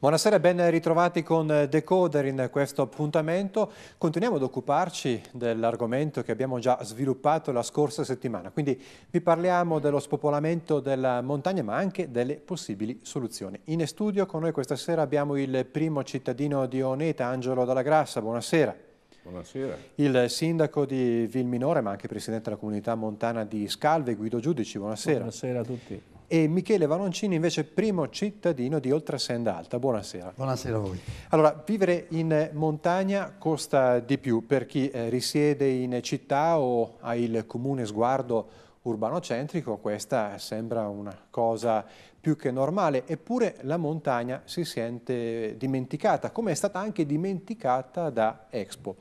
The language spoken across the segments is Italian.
Buonasera, e ben ritrovati con Decoder in questo appuntamento. Continuiamo ad occuparci dell'argomento che abbiamo già sviluppato la scorsa settimana, quindi vi parliamo dello spopolamento della montagna ma anche delle possibili soluzioni. In studio con noi questa sera abbiamo il primo cittadino di Oneta, Angelo Dalla Grassa, buonasera. Buonasera. Il sindaco di Vilminore, ma anche presidente della comunità montana di Scalve, Guido Giudici, buonasera. Buonasera a tutti e Michele Valoncini invece primo cittadino di Oltrasenda Alta. Buonasera. Buonasera a voi. Allora, vivere in montagna costa di più per chi eh, risiede in città o ha il comune sguardo urbanocentrico, questa sembra una cosa più che normale, eppure la montagna si sente dimenticata, come è stata anche dimenticata da Expo.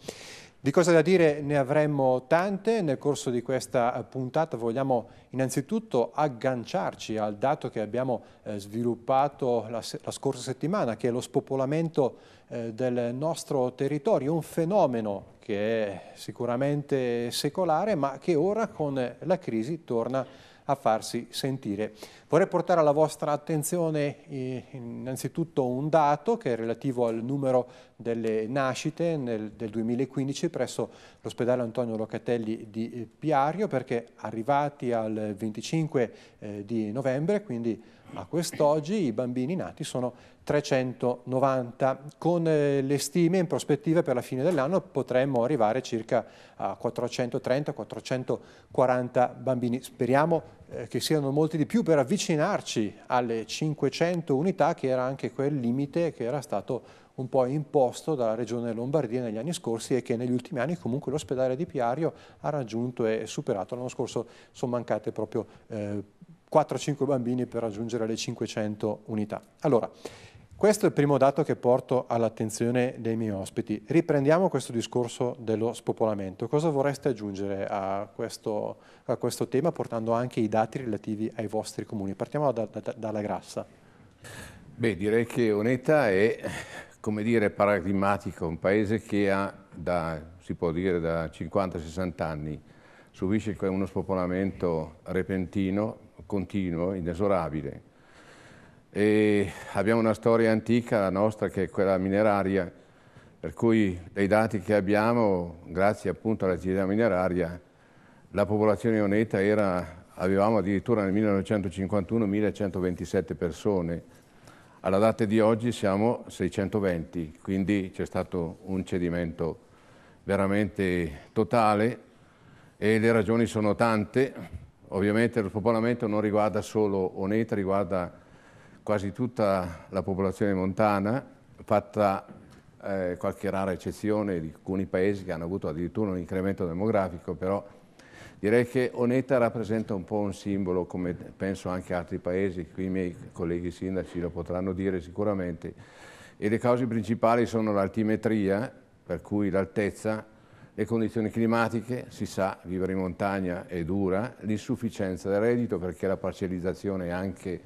Di cose da dire ne avremmo tante nel corso di questa eh, puntata. Vogliamo innanzitutto agganciarci al dato che abbiamo eh, sviluppato la, la scorsa settimana, che è lo spopolamento eh, del nostro territorio, un fenomeno che è sicuramente secolare ma che ora con la crisi torna a a farsi sentire. Vorrei portare alla vostra attenzione eh, innanzitutto un dato che è relativo al numero delle nascite nel, del 2015 presso l'ospedale Antonio Locatelli di eh, Piario perché arrivati al 25 eh, di novembre, quindi a quest'oggi, i bambini nati sono 390. Con eh, le stime in prospettiva per la fine dell'anno potremmo arrivare circa a 430-440 bambini. Speriamo eh, che siano molti di più per avvicinarci alle 500 unità che era anche quel limite che era stato un po' imposto dalla regione Lombardia negli anni scorsi e che negli ultimi anni comunque l'ospedale di Piario ha raggiunto e superato. L'anno scorso sono mancate proprio eh, 4-5 bambini per raggiungere le 500 unità. Allora, questo è il primo dato che porto all'attenzione dei miei ospiti. Riprendiamo questo discorso dello spopolamento. Cosa vorreste aggiungere a questo, a questo tema portando anche i dati relativi ai vostri comuni? Partiamo da, da, dalla Grassa. Beh, direi che Oneta è, come dire, paradigmatico, un paese che ha, da, si può dire, da 50-60 anni, subisce uno spopolamento repentino, continuo, inesorabile e abbiamo una storia antica, la nostra, che è quella mineraria, per cui dai dati che abbiamo, grazie appunto all'attività mineraria, la popolazione oneta era, avevamo addirittura nel 1951 1127 persone, alla data di oggi siamo 620, quindi c'è stato un cedimento veramente totale e le ragioni sono tante. Ovviamente lo spopolamento non riguarda solo Oneta, riguarda quasi tutta la popolazione montana, fatta eh, qualche rara eccezione di alcuni paesi che hanno avuto addirittura un incremento demografico, però direi che Oneta rappresenta un po' un simbolo, come penso anche altri paesi, qui i miei colleghi sindaci lo potranno dire sicuramente, e le cause principali sono l'altimetria, per cui l'altezza, le condizioni climatiche, si sa, vivere in montagna è dura, l'insufficienza del reddito perché la parcellizzazione è anche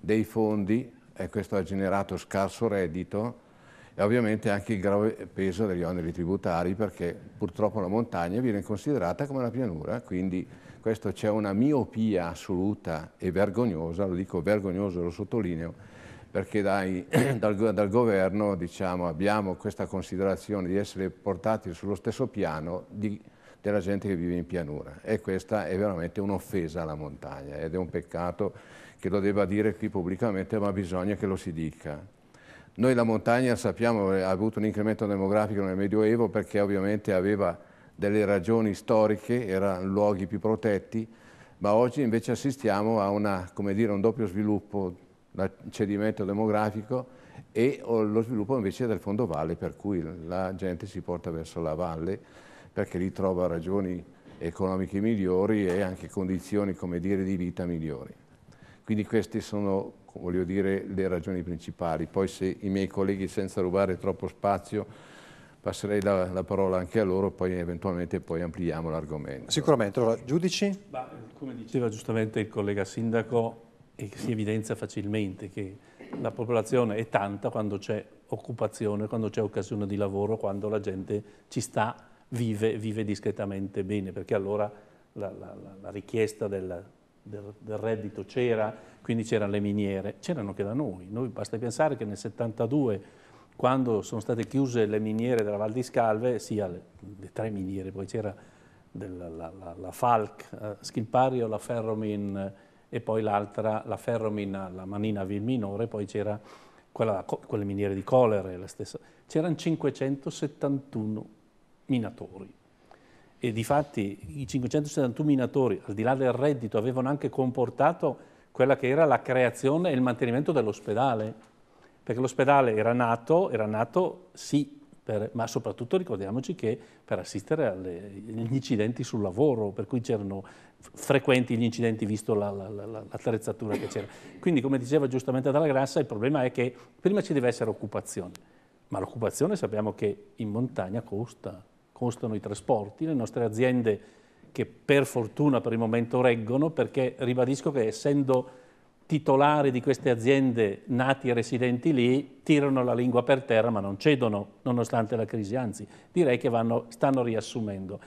dei fondi e questo ha generato scarso reddito e ovviamente anche il grave peso degli oneri tributari perché purtroppo la montagna viene considerata come una pianura, quindi questo c'è una miopia assoluta e vergognosa, lo dico vergognoso, e lo sottolineo, perché dai, dal, dal, governo diciamo, abbiamo questa considerazione di essere portati sullo stesso piano di, della gente che vive in pianura e questa è veramente un'offesa alla montagna ed è un peccato che lo debba dire qui pubblicamente, ma bisogna che lo si dica. Noi la montagna sappiamo eh, ha avuto un incremento demografico nel Medioevo perché ovviamente aveva delle ragioni storiche, erano luoghi più protetti, ma oggi invece assistiamo a una, dire, un doppio sviluppo, il cedimento demografico e lo sviluppo invece del fondo valle, per cui la gente si porta verso la valle perché lì trova ragioni economiche migliori e anche condizioni dire, di vita migliori. Quindi queste sono, voglio dire, le ragioni principali. Poi se i miei colleghi, senza rubare troppo spazio, passerei la, la parola anche a loro, poi eventualmente poi ampliamo l'argomento. Sicuramente. Allora, giudici? Ma, come diceva giustamente il collega sindaco, e si evidenzia facilmente che la popolazione è tanta quando c'è occupazione, quando c'è occasione di lavoro, quando la gente ci sta, vive, vive discretamente bene, perché allora la, la, la richiesta del del, del reddito c'era, quindi c'erano le miniere, c'erano anche da noi. noi. Basta pensare che nel 72, quando sono state chiuse le miniere della Val di Scalve, sia le, le tre miniere, poi c'era la, la, la, Falc, eh, Schilpario, la Ferromin eh, e poi l'altra, la Ferromin, eh, la Manina Vilminore, poi c'era quella, quelle miniere di Colere, la stessa. C'erano 571 minatori e difatti i 571 minatori, al di là del reddito, avevano anche comportato quella che era la creazione e il mantenimento dell'ospedale, perché l'ospedale era nato, era nato sì, per, ma soprattutto ricordiamoci che per assistere agli incidenti sul lavoro, per cui c'erano frequenti gli incidenti visto l'attrezzatura la, la, la, che c'era. Quindi come diceva giustamente Dalla Grassa, il problema è che prima ci deve essere occupazione, ma l'occupazione sappiamo che in montagna costa, costano i trasporti, le nostre aziende che per fortuna per il momento reggono, perché ribadisco che essendo titolari di queste aziende nati e residenti lì, tirano la lingua per terra ma non cedono nonostante la crisi, anzi direi che vanno, stanno riassumendo.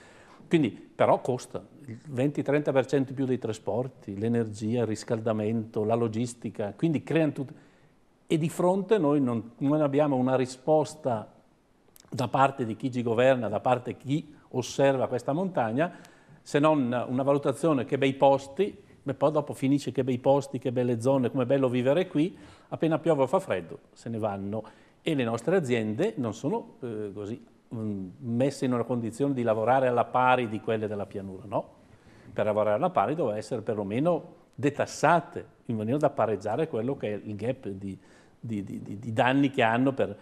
Quindi però costa il 20-30% più dei trasporti, l'energia, il riscaldamento, la logistica, quindi creano tutto. E di fronte noi non, non abbiamo una risposta da parte di chi ci governa, da parte di chi osserva questa montagna, se non una valutazione che bei posti, ma poi dopo finisce che bei posti, che belle zone, com'è bello vivere qui, appena piove o fa freddo se ne vanno e le nostre aziende non sono eh, così mm, messe in una condizione di lavorare alla pari di quelle della pianura, no? Per lavorare alla pari doveva essere perlomeno detassate in maniera da pareggiare quello che è il gap di, di, di, di danni che hanno per,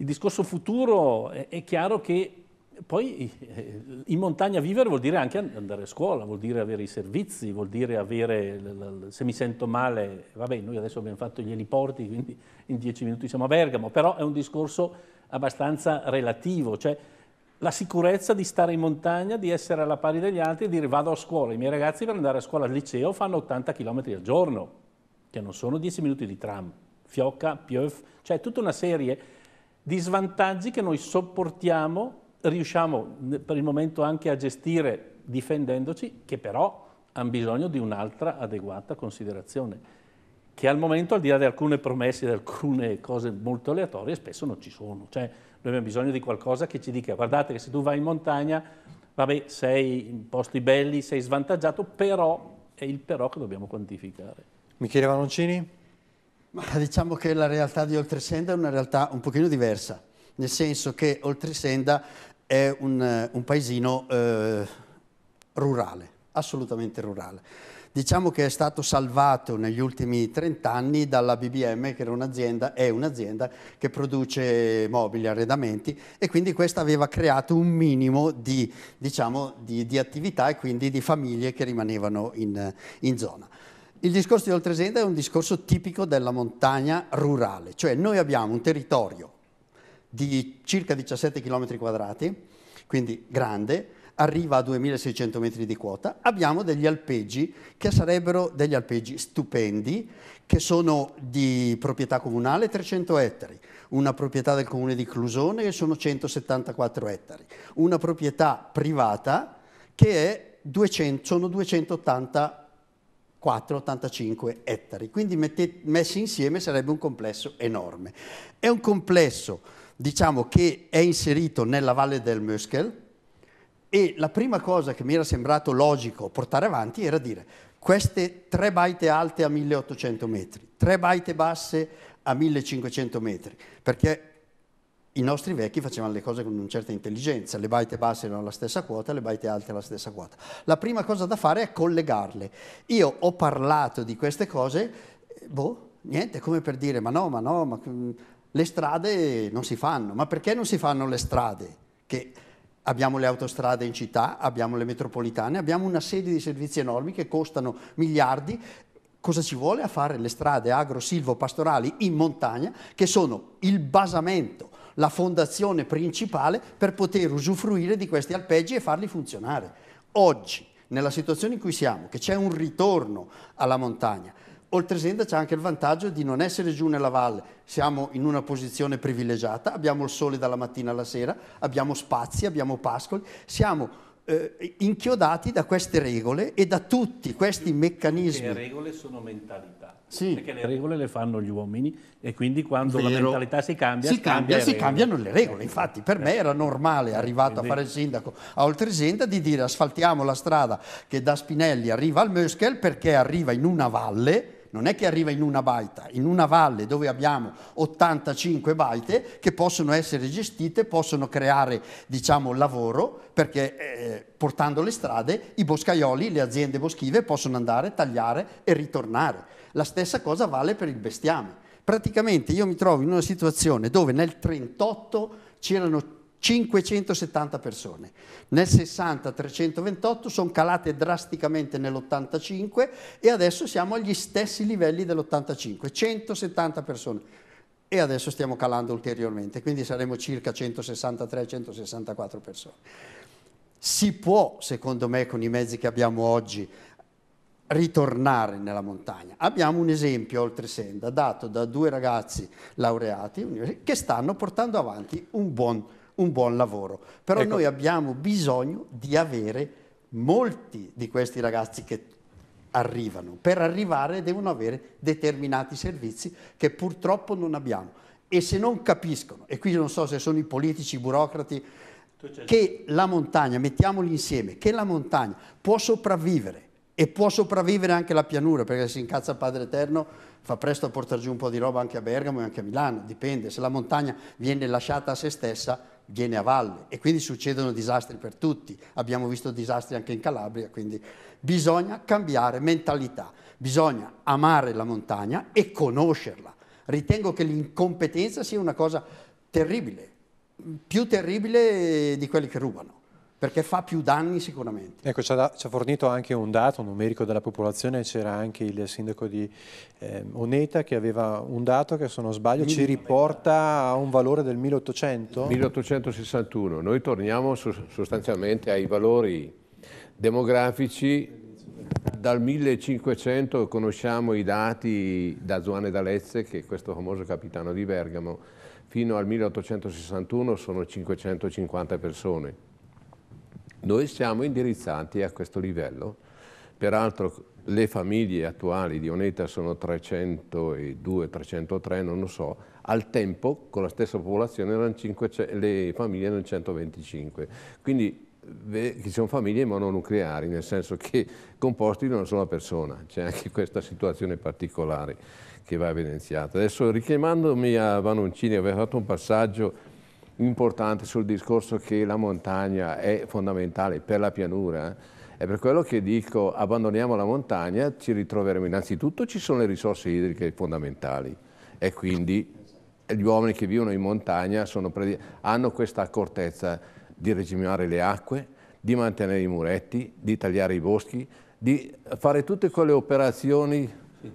il discorso futuro è, è chiaro che poi eh, in montagna vivere vuol dire anche andare a scuola, vuol dire avere i servizi, vuol dire avere, se mi sento male, vabbè noi adesso abbiamo fatto gli eliporti, quindi in dieci minuti siamo a Bergamo, però è un discorso abbastanza relativo, cioè la sicurezza di stare in montagna, di essere alla pari degli altri e dire vado a scuola, i miei ragazzi per andare a scuola al liceo fanno 80 km al giorno, che non sono dieci minuti di tram, fiocca, piof, cioè tutta una serie di di svantaggi che noi sopportiamo, riusciamo per il momento anche a gestire difendendoci, che però hanno bisogno di un'altra adeguata considerazione, che al momento, al di là di alcune promesse, di alcune cose molto aleatorie, spesso non ci sono. Cioè, noi abbiamo bisogno di qualcosa che ci dica, guardate che se tu vai in montagna, vabbè, sei in posti belli, sei svantaggiato, però è il però che dobbiamo quantificare. Michele Vanoncini? Ma diciamo che la realtà di Oltresenda è una realtà un pochino diversa, nel senso che Oltresenda è un, un paesino eh, rurale, assolutamente rurale. Diciamo che è stato salvato negli ultimi 30 anni dalla BBM, che un'azienda, è un'azienda che produce mobili, arredamenti, e quindi questa aveva creato un minimo di, diciamo, di, di attività e quindi di famiglie che rimanevano in, in zona. Il discorso di Oltresenda è un discorso tipico della montagna rurale, cioè noi abbiamo un territorio di circa 17 km quadrati, quindi grande, arriva a 2600 metri di quota, abbiamo degli alpeggi che sarebbero degli alpeggi stupendi, che sono di proprietà comunale 300 ettari, una proprietà del comune di Clusone che sono 174 ettari, una proprietà privata che 200, sono 280 ettari 4,85 ettari, quindi mette, messi insieme sarebbe un complesso enorme. È un complesso diciamo, che è inserito nella valle del Muschel e la prima cosa che mi era sembrato logico portare avanti era dire queste tre baite alte a 1800 metri, tre baite basse a 1500 metri, perché i nostri vecchi facevano le cose con una certa intelligenza, le baite basse erano la stessa quota, le baite alte la stessa quota. La prima cosa da fare è collegarle. Io ho parlato di queste cose, eh, boh, niente, come per dire, ma no, ma no, ma mm, le strade non si fanno. Ma perché non si fanno le strade? Che abbiamo le autostrade in città, abbiamo le metropolitane, abbiamo una serie di servizi enormi che costano miliardi cosa ci vuole a fare le strade agro-silvo-pastorali in montagna, che sono il basamento la fondazione principale per poter usufruire di questi alpeggi e farli funzionare. Oggi, nella situazione in cui siamo, che c'è un ritorno alla montagna, Oltresenda c'è anche il vantaggio di non essere giù nella valle, siamo in una posizione privilegiata, abbiamo il sole dalla mattina alla sera, abbiamo spazi, abbiamo pascoli, siamo eh, inchiodati da queste regole e da tutti questi meccanismi. Le regole sono mentalità. Sì. Perché le regole le fanno gli uomini e quindi quando Vero. la mentalità si cambia... Si, cambia, cambia si cambiano le regole, infatti per me era normale, eh, arrivato quindi. a fare il sindaco a Oltresenda, di dire asfaltiamo la strada che da Spinelli arriva al Möschel perché arriva in una valle non è che arriva in una baita, in una valle dove abbiamo 85 baite che possono essere gestite, possono creare diciamo, lavoro, perché eh, portando le strade i boscaioli, le aziende boschive possono andare, tagliare e ritornare. La stessa cosa vale per il bestiame. Praticamente io mi trovo in una situazione dove nel 38 c'erano 570 persone, nel 60 328 sono calate drasticamente nell'85 e adesso siamo agli stessi livelli dell'85, 170 persone e adesso stiamo calando ulteriormente, quindi saremo circa 163-164 persone. Si può, secondo me, con i mezzi che abbiamo oggi, ritornare nella montagna. Abbiamo un esempio oltre Senda dato da due ragazzi laureati che stanno portando avanti un buon, un buon lavoro. Però ecco. noi abbiamo bisogno di avere molti di questi ragazzi che arrivano. Per arrivare devono avere determinati servizi che purtroppo non abbiamo. E se non capiscono, e qui non so se sono i politici, i burocrati, che la montagna, mettiamoli insieme, che la montagna può sopravvivere e può sopravvivere anche la pianura, perché si incazza il Padre Eterno, fa presto a portare giù un po' di roba anche a Bergamo e anche a Milano, dipende, se la montagna viene lasciata a se stessa viene a valle e quindi succedono disastri per tutti, abbiamo visto disastri anche in Calabria, quindi bisogna cambiare mentalità, bisogna amare la montagna e conoscerla. Ritengo che l'incompetenza sia una cosa terribile, più terribile di quelli che rubano perché fa più danni sicuramente. Ecco, ci ha, ci ha, fornito anche un dato numerico della popolazione, c'era anche il sindaco di eh, Oneta che aveva un dato che se non sbaglio ci riporta a un valore del 1800? 1861, noi torniamo su, sostanzialmente ai valori demografici dal 1500 conosciamo i dati da Zuane D'Alezze, che è questo famoso capitano di Bergamo, fino al 1861 sono 550 persone noi siamo indirizzati a questo livello, peraltro le famiglie attuali di Oneta sono 302, 303, non lo so, al tempo con la stessa popolazione 500, le famiglie erano 125, quindi ci sono famiglie mononucleari, nel senso che composti da una sola persona, c'è anche questa situazione particolare che va evidenziata. Adesso richiamandomi a Vanoncini, aveva fatto un passaggio importante sul discorso che la montagna è fondamentale per la pianura. Eh. È per quello che dico abbandoniamo la montagna, ci ritroveremo. Innanzitutto ci sono le risorse idriche fondamentali e quindi gli uomini che vivono in montagna hanno questa accortezza di regimare le acque, di mantenere i muretti, di tagliare i boschi, di fare tutte quelle operazioni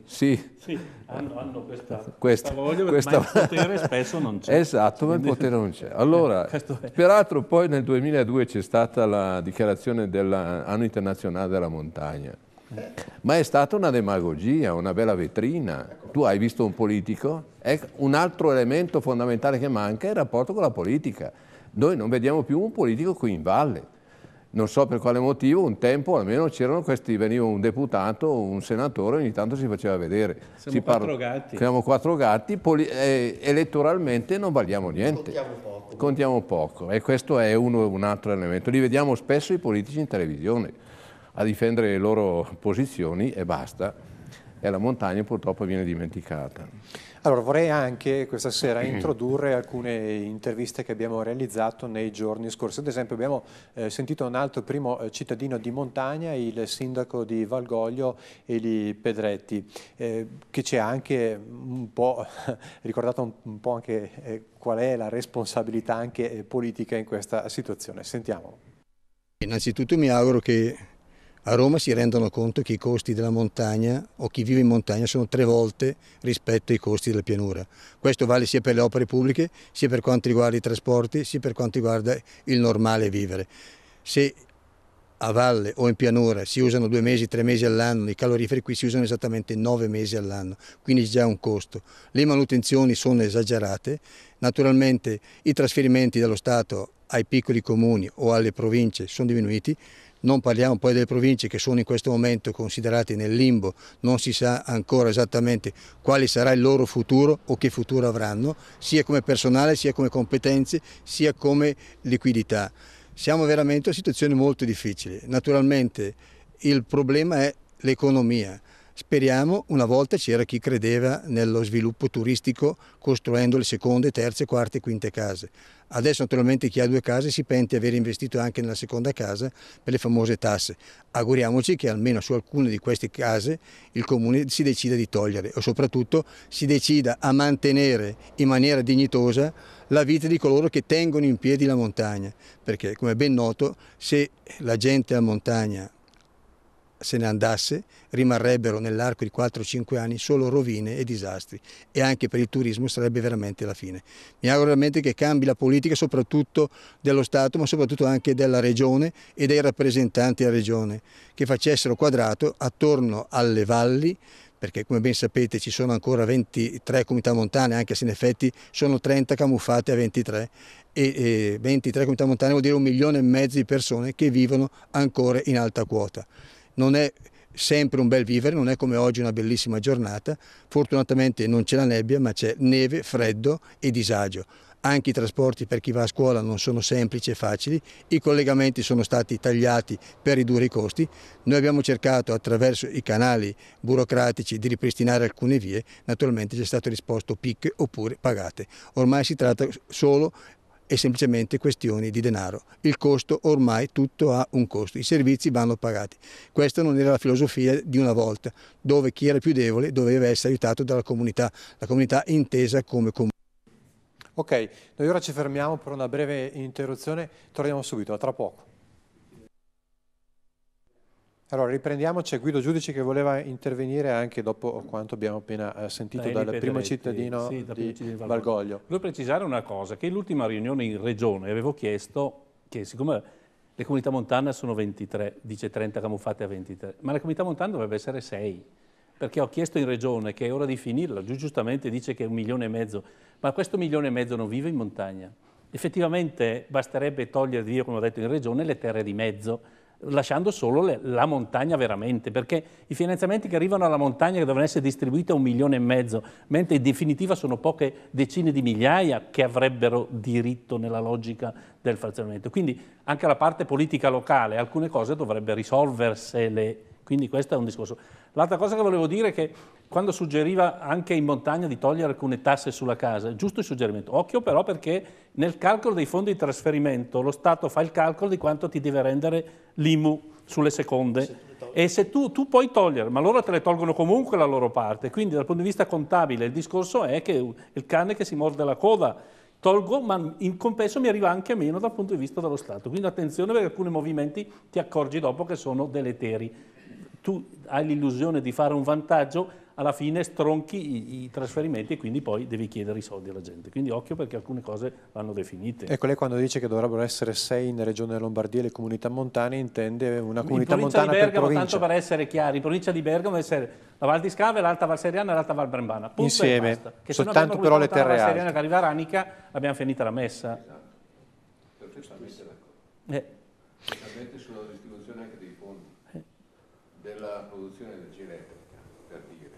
sì. sì hanno, hanno, questa, questa, questa voglia, questa... ma il potere spesso non c'è. Esatto, ma il potere non c'è. Allora, peraltro poi nel 2002 c'è stata la dichiarazione dell'anno internazionale della montagna, ma è stata una demagogia, una bella vetrina. Tu hai visto un politico? Ecco, un altro elemento fondamentale che manca è il rapporto con la politica. Noi non vediamo più un politico qui in valle non so per quale motivo, un tempo almeno c'erano questi, veniva un deputato, un senatore, ogni tanto si faceva vedere. Siamo si quattro gatti. Siamo quattro gatti, eh, elettoralmente non valiamo niente. Contiamo poco. Contiamo poco. E questo è uno, un altro elemento. Li vediamo spesso i politici in televisione a difendere le loro posizioni e basta. E la montagna purtroppo viene dimenticata. Allora, vorrei anche questa sera mm. introdurre alcune interviste che abbiamo realizzato nei giorni scorsi. Ad esempio abbiamo eh, sentito un altro primo eh, cittadino di montagna, il sindaco di Valgoglio, Eli Pedretti, eh, che ci ha anche un po' ricordato un, un po' anche eh, qual è la responsabilità anche eh, politica in questa situazione. Sentiamo. Innanzitutto mi auguro che a Roma si rendono conto che i costi della montagna o chi vive in montagna sono tre volte rispetto ai costi della pianura. Questo vale sia per le opere pubbliche, sia per quanto riguarda i trasporti, sia per quanto riguarda il normale vivere. Se a valle o in pianura si usano due mesi, tre mesi all'anno, i caloriferi qui si usano esattamente nove mesi all'anno, quindi già un costo. Le manutenzioni sono esagerate, naturalmente i trasferimenti dallo Stato ai piccoli comuni o alle province sono diminuiti, non parliamo poi delle province che sono in questo momento considerate nel limbo, non si sa ancora esattamente quale sarà il loro futuro o che futuro avranno, sia come personale, sia come competenze, sia come liquidità. Siamo veramente in una situazione molto difficile. Naturalmente il problema è l'economia. Speriamo, una volta c'era chi credeva nello sviluppo turistico costruendo le seconde, terze, quarte e quinte case. Adesso naturalmente chi ha due case si pente di aver investito anche nella seconda casa per le famose tasse. Auguriamoci che almeno su alcune di queste case il Comune si decida di togliere o soprattutto si decida a mantenere in maniera dignitosa la vita di coloro che tengono in piedi la montagna. Perché come ben noto se la gente a montagna se ne andasse rimarrebbero nell'arco di 4-5 anni solo rovine e disastri e anche per il turismo sarebbe veramente la fine. Mi auguro veramente che cambi la politica soprattutto dello Stato ma soprattutto anche della Regione e dei rappresentanti della Regione che facessero quadrato attorno alle valli perché come ben sapete ci sono ancora 23 comunità montane, anche se in effetti sono 30 camuffate a 23 e, 23 comunità montane vuol dire un milione e mezzo di persone che vivono ancora in alta quota non è sempre un bel vivere, non è come oggi una bellissima giornata, fortunatamente non c'è la nebbia ma c'è neve, freddo e disagio. Anche i trasporti per chi va a scuola non sono semplici e facili, i collegamenti sono stati tagliati per ridurre i costi, noi abbiamo cercato attraverso i canali burocratici di ripristinare alcune vie, naturalmente ci è stato risposto picche oppure pagate. Ormai si tratta solo è semplicemente questione di denaro. Il costo ormai tutto ha un costo, i servizi vanno pagati. Questa non era la filosofia di una volta, dove chi era più debole doveva essere aiutato dalla comunità, la comunità intesa come comunità. Ok, noi ora ci fermiamo per una breve interruzione, torniamo subito, a tra poco. Allora riprendiamoci, Guido Giudici che voleva intervenire anche dopo quanto abbiamo appena eh, sentito Dai, dal primo cittadino sì, da di, di Valgoglio. Volevo precisare una cosa, che l'ultima riunione in regione avevo chiesto che siccome le comunità montane sono 23, dice 30 camuffate a 23, ma la comunità montana dovrebbe essere 6, perché ho chiesto in regione che è ora di finirla, giustamente dice che è un milione e mezzo, ma questo milione e mezzo non vive in montagna. Effettivamente basterebbe togliere via, come ho detto in regione, le terre di mezzo, lasciando solo le, la montagna veramente, perché i finanziamenti che arrivano alla montagna che devono essere distribuiti a un milione e mezzo, mentre in definitiva sono poche decine di migliaia che avrebbero diritto nella logica del frazionamento. Quindi anche la parte politica locale alcune cose dovrebbero risolversele, quindi questo è un discorso. L'altra cosa che volevo dire è che quando suggeriva anche in montagna di togliere alcune tasse sulla casa, giusto il suggerimento. Occhio però perché nel calcolo dei fondi di trasferimento lo Stato fa il calcolo di quanto ti deve rendere l'IMU sulle seconde. E se tu, tu, puoi togliere, ma loro te le tolgono comunque la loro parte. Quindi dal punto di vista contabile il discorso è che il cane che si morde la coda tolgo, ma in compenso mi arriva anche meno dal punto di vista dello Stato. Quindi attenzione perché alcuni movimenti ti accorgi dopo che sono deleteri tu hai l'illusione di fare un vantaggio, alla fine stronchi i, i, trasferimenti e quindi poi devi chiedere i soldi alla gente. Quindi occhio perché alcune cose vanno definite. Ecco, lei quando dice che dovrebbero essere sei in Regione Lombardia e le comunità montane intende una comunità in montana di Bergamo, per provincia. Tanto per essere chiari, in provincia di Bergamo deve essere la Val di Scave, l'Alta Val Seriana e l'Alta Val Brembana. Punto Insieme, che soltanto però le terre alte. La Val Seriana che arriva Ranica, abbiamo finita la messa. Esatto. Perfettamente d'accordo. Eh della produzione di energia elettrica, per dire,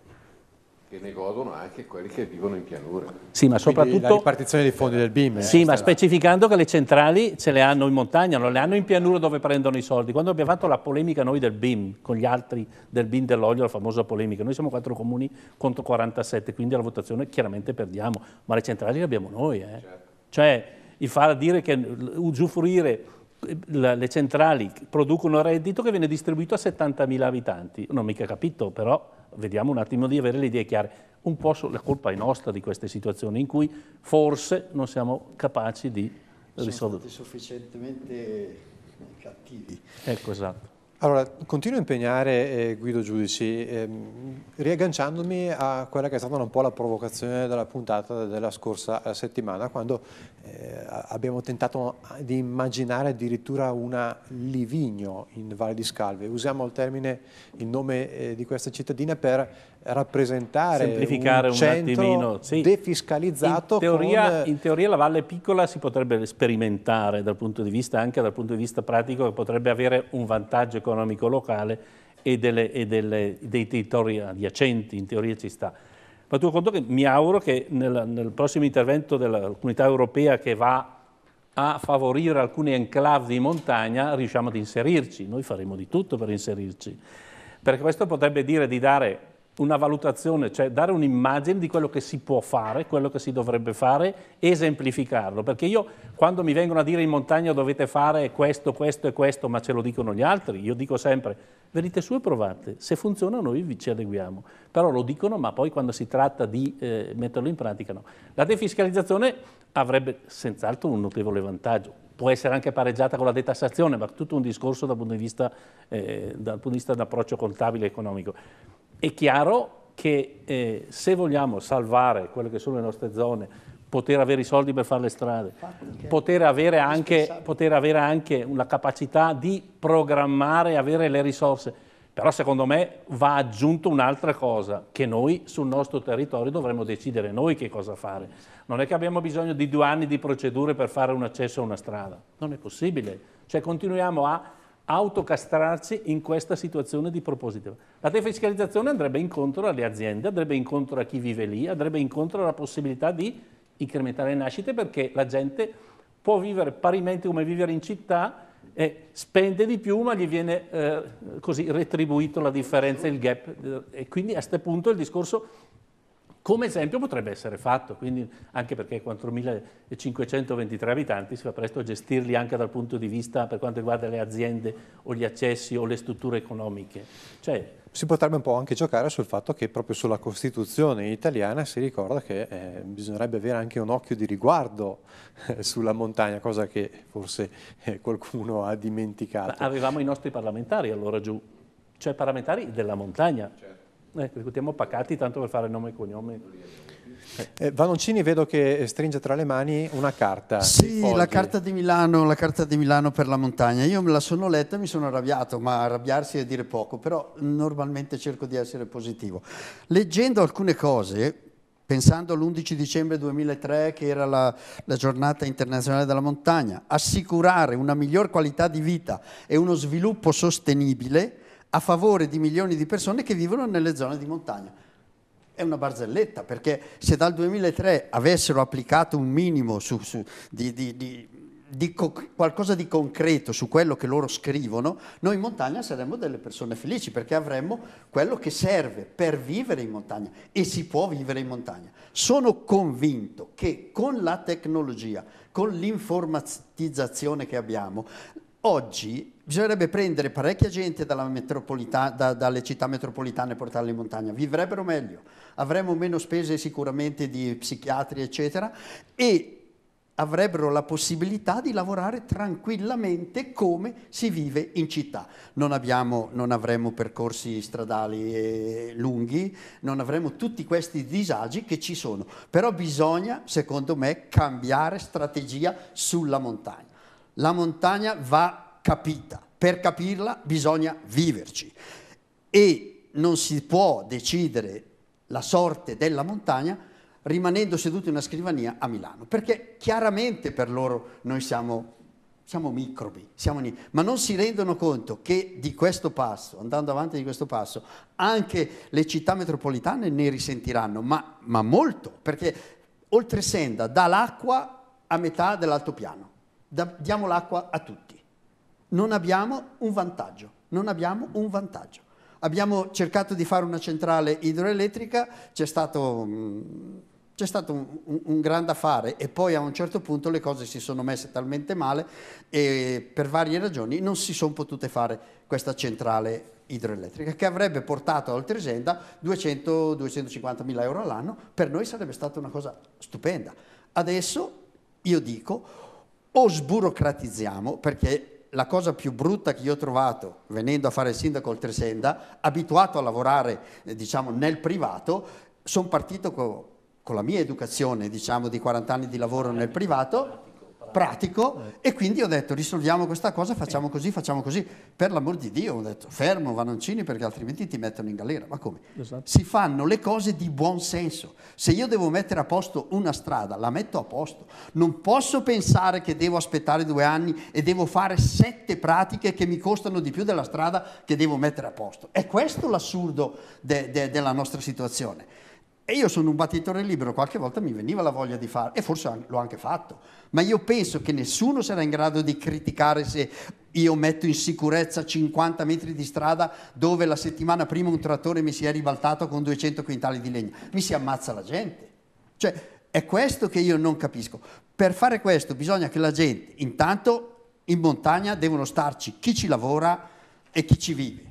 che ne godono anche quelli che vivono in pianura. Sì, ma soprattutto... Quindi la ripartizione dei fondi del BIM. Eh? Sì, ma specificando che le centrali ce le hanno in montagna, non le hanno in pianura dove prendono i soldi. Quando abbiamo fatto la polemica noi del BIM, con gli altri del BIM dell'olio, la famosa polemica, noi siamo quattro comuni contro 47, quindi la votazione chiaramente perdiamo, ma le centrali le abbiamo noi. Eh. Certo. Cioè, il far dire che usufruire le centrali producono reddito che viene distribuito a 70.000 abitanti. Non ho mica capito, però vediamo un attimo di avere le idee chiare. Un po' la colpa è nostra di queste situazioni in cui forse non siamo capaci di risolvere. Sono stati sufficientemente cattivi. Ecco, esatto. Allora, continuo a impegnare eh, Guido Giudici, ehm, riagganciandomi a quella che è stata un po' la provocazione della puntata della scorsa eh, settimana, quando eh, abbiamo tentato di immaginare addirittura una Livigno in Valle di Scalve. Usiamo il termine, il nome eh, di questa cittadina per rappresentare Semplificare un, un centro sì. defiscalizzato. In teoria, con... in teoria, la Valle Piccola si potrebbe sperimentare dal punto di vista, anche dal punto di vista pratico, che potrebbe avere un vantaggio economico locale e, delle, e delle, dei territori adiacenti, in teoria ci sta. Ma tu conto che mi auguro che nel, nel prossimo intervento della comunità europea che va a favorire alcuni enclave di montagna, riusciamo ad inserirci. Noi faremo di tutto per inserirci. Perché questo potrebbe dire di dare una valutazione, cioè dare un'immagine di quello che si può fare, quello che si dovrebbe fare esemplificarlo. Perché io quando mi vengono a dire in montagna dovete fare questo, questo e questo, ma ce lo dicono gli altri, io dico sempre venite su e provate, se funziona noi ci adeguiamo. Però lo dicono, ma poi quando si tratta di eh, metterlo in pratica no. La defiscalizzazione avrebbe senz'altro un notevole vantaggio. Può essere anche pareggiata con la detassazione, ma tutto un discorso dal punto di vista, eh, dal punto di vista dell'approccio contabile e economico. È chiaro che eh, se vogliamo salvare quelle che sono le nostre zone, poter avere i soldi per fare le strade, poter avere, anche, poter avere anche una capacità di programmare, avere le risorse, però secondo me va aggiunto un'altra cosa, che noi sul nostro territorio dovremmo decidere noi che cosa fare. Non è che abbiamo bisogno di due anni di procedure per fare un accesso a una strada, non è possibile. Cioè continuiamo a autocastrarci in questa situazione di proposito. La defiscalizzazione andrebbe incontro alle aziende, andrebbe incontro a chi vive lì, andrebbe incontro alla possibilità di incrementare le nascite perché la gente può vivere parimenti come vivere in città e spende di più ma gli viene eh, così retribuito la differenza, il gap eh, e quindi a questo punto il discorso come esempio potrebbe essere fatto, quindi anche perché 4.523 abitanti si fa presto a gestirli anche dal punto di vista per quanto riguarda le aziende o gli accessi o le strutture economiche. Cioè, si potrebbe un po' anche giocare sul fatto che proprio sulla Costituzione italiana si ricorda che eh, bisognerebbe avere anche un occhio di riguardo eh, sulla montagna, cosa che forse eh, qualcuno ha dimenticato. Ma avevamo i nostri parlamentari allora giù, cioè parlamentari della montagna. Certo eh, discutiamo pacati tanto per fare nome e cognome. Eh, Valoncini vedo che stringe tra le mani una carta. Sì, la carta, Milano, la carta, di Milano, per la montagna. Io me la sono letta e mi sono arrabbiato, ma arrabbiarsi è dire poco, però normalmente cerco di essere positivo. Leggendo alcune cose, pensando all'11 dicembre 2003 che era la, la, giornata internazionale della montagna, assicurare una miglior qualità di vita e uno sviluppo sostenibile a favore di milioni di persone che vivono nelle zone di montagna. È una barzelletta, perché se dal 2003 avessero applicato un minimo su, su, di, di, di, di co- qualcosa di concreto su quello che loro scrivono, noi in montagna saremmo delle persone felici, perché avremmo quello che serve per vivere in montagna e si può vivere in montagna. Sono convinto che con la tecnologia, con l'informatizzazione che abbiamo, Oggi bisognerebbe prendere parecchia gente da, dalle città metropolitane e portarle in montagna, vivrebbero meglio, avremmo meno spese sicuramente di psichiatri, eccetera, e avrebbero la possibilità di lavorare tranquillamente come si vive in città. Non, abbiamo, non avremo percorsi stradali eh, lunghi, non avremo tutti questi disagi che ci sono, però bisogna, secondo me, cambiare strategia sulla montagna. La montagna va capita, per capirla bisogna viverci e non si può decidere la sorte della montagna rimanendo seduti in una scrivania a Milano, perché chiaramente per loro noi siamo, siamo microbi, siamo ma non si rendono conto che di questo passo, andando avanti di questo passo, anche le città metropolitane ne risentiranno, ma, ma molto, perché oltre Senda dà l'acqua a metà dell'altopiano diamo l'acqua a tutti. Non abbiamo un vantaggio, non abbiamo un vantaggio. Abbiamo cercato di fare una centrale idroelettrica, c'è stato, c'è stato un, un, un grande affare e poi a un certo punto le cose si sono messe talmente male e per varie ragioni non si sono potute fare questa centrale idroelettrica che avrebbe portato al Tresenda 200-250 mila euro all'anno, per noi sarebbe stata una cosa stupenda. Adesso io dico o sburocratizziamo, perché la cosa più brutta che io ho trovato venendo a fare il sindaco oltre Senda, abituato a lavorare eh, diciamo, nel privato, sono partito co- con la mia educazione diciamo, di 40 anni di lavoro nel privato pratico eh. e quindi ho detto risolviamo questa cosa, facciamo così, facciamo così. Per l'amor di Dio ho detto fermo Vanoncini perché altrimenti ti mettono in galera. Ma come? Esatto. Si fanno le cose di buon senso. Se io devo mettere a posto una strada, la metto a posto. Non posso pensare che devo aspettare due anni e devo fare sette pratiche che mi costano di più della strada che devo mettere a posto. È questo l'assurdo de- de- della nostra situazione. E io sono un battitore libero, qualche volta mi veniva la voglia di fare, e forse l'ho anche fatto, ma io penso che nessuno sarà in grado di criticare se io metto in sicurezza 50 metri di strada dove la settimana prima un trattore mi si è ribaltato con 200 quintali di legna. Mi si ammazza la gente. Cioè, è questo che io non capisco. Per fare questo bisogna che la gente, intanto in montagna devono starci chi ci lavora e chi ci vive.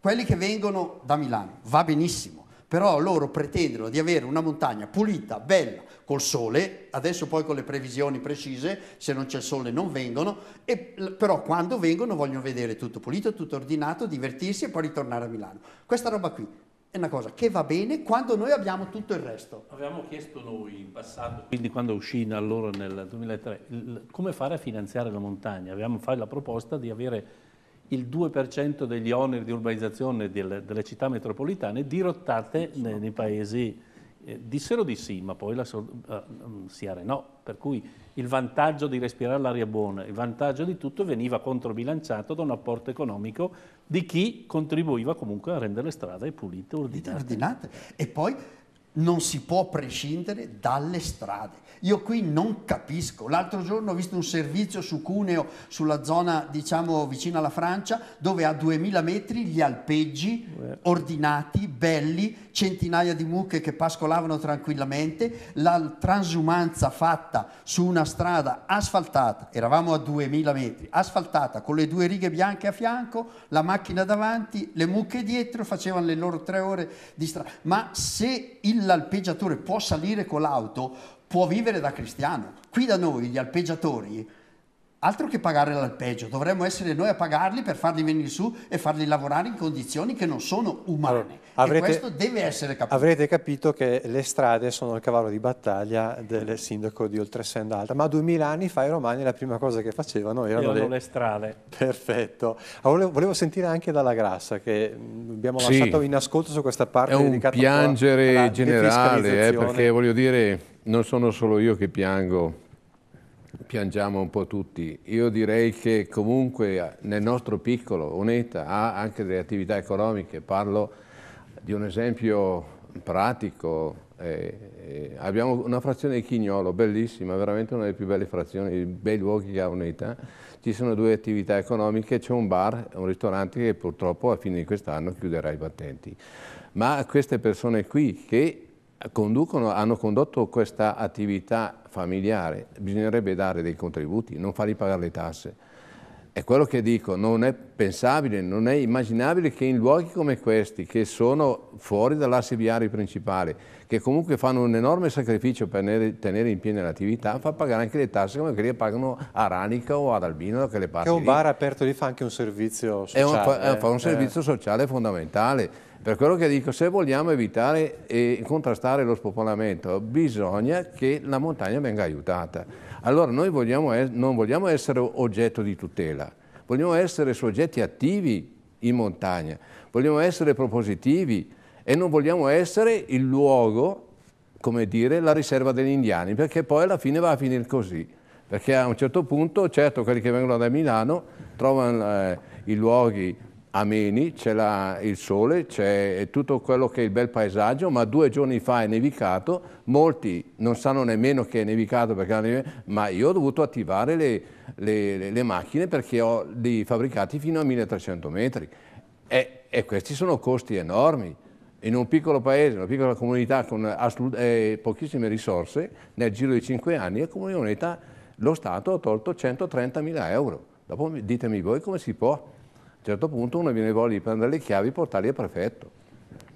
Quelli che vengono da Milano, va benissimo però loro pretendono di avere una montagna pulita, bella, col sole, adesso poi con le previsioni precise, se non c'è il sole non vengono, e, però quando vengono vogliono vedere tutto pulito, tutto ordinato, divertirsi e poi ritornare a Milano. Questa roba qui è una cosa che va bene quando noi abbiamo tutto il resto. Avevamo chiesto noi in passato, quindi quando uscì allora nel 2003, come fare a finanziare la montagna? Avevamo fatto la proposta di avere il 2% degli oneri di urbanizzazione delle, delle città metropolitane dirottate nei, nei, paesi eh, dissero di sì, ma poi la uh, si arenò per cui il vantaggio di respirare l'aria buona, il vantaggio di tutto veniva controbilanciato da un apporto economico di chi contribuiva comunque a rendere le strade pulite e ordinate. E poi non si può prescindere dalle strade io qui non capisco. L'altro giorno ho visto un servizio su Cuneo, sulla zona diciamo vicino alla Francia, dove a 2000 metri gli alpeggi eh. ordinati, belli, centinaia di mucche che pascolavano tranquillamente, la transumanza fatta su una strada asfaltata, eravamo a 2000 metri, asfaltata con le due righe bianche a fianco, la macchina davanti, le mucche dietro, facevano le loro tre ore di strada. Ma se l'alpeggiatore può salire con l'auto, può vivere da cristiano. Qui da noi gli alpeggiatori, altro che pagare l'alpeggio, dovremmo essere noi a pagarli per farli venire su e farli lavorare in condizioni che non sono umane. Allora, avrete, questo deve essere capito. Avrete capito che le strade sono il cavallo di battaglia del sindaco di Oltresenda Alta, ma duemila anni fa i romani la prima cosa che facevano erano le... le... strade. Perfetto. Allora, ah, volevo sentire anche dalla Grassa che mm, abbiamo lasciato in ascolto su questa parte. È un piangere generale, eh, perché voglio dire non sono solo io che piango, piangiamo un po' tutti. Io direi che comunque eh, nel nostro piccolo Oneta ha anche delle attività economiche, parlo di un esempio pratico, eh, eh, abbiamo una frazione di Chignolo, bellissima, veramente una delle più belle frazioni, bei luoghi che ha Oneta, ci sono due attività economiche, c'è un bar, un ristorante che purtroppo a fine di quest'anno chiuderà i battenti. Ma queste persone qui che conducono, hanno condotto questa attività familiare, bisognerebbe dare dei contributi, non farli pagare le tasse. È quello che dico, non è pensabile, non è immaginabile che in luoghi come questi, che sono fuori dall'asse viario principale, che comunque fanno un enorme sacrificio per tenere in piena l'attività, fa pagare anche le tasse come quelle che pagano a Ranica o ad Albino, che le parti Che un bar aperto lì fa anche un servizio sociale. Un, fa, eh, fa un eh. servizio eh. sociale fondamentale per quello che dico, se vogliamo evitare e contrastare lo spopolamento, bisogna che la montagna venga aiutata. Allora noi vogliamo, non vogliamo essere oggetto di tutela, vogliamo essere soggetti attivi in montagna, vogliamo essere propositivi e non vogliamo essere il luogo, come dire, la riserva degli indiani, perché poi alla fine va a finire così. Perché a un certo punto, certo, quelli che vengono da Milano trovano eh, i luoghi Ameni, c'è il sole, c'è tutto quello che è il bel paesaggio, ma due giorni fa è nevicato, molti non sanno nemmeno che è nevicato, perché, ma io ho dovuto attivare le, le, le macchine perché ho dei fabbricati fino a 1300 metri e, e, questi sono costi enormi. In un piccolo paese, una piccola comunità con eh, pochissime risorse, nel giro di cinque anni, comunità, lo Stato ha tolto 130 mila euro. Dopo ditemi voi come si può a certo punto uno viene voglia di prendere le chiavi e portarle al prefetto.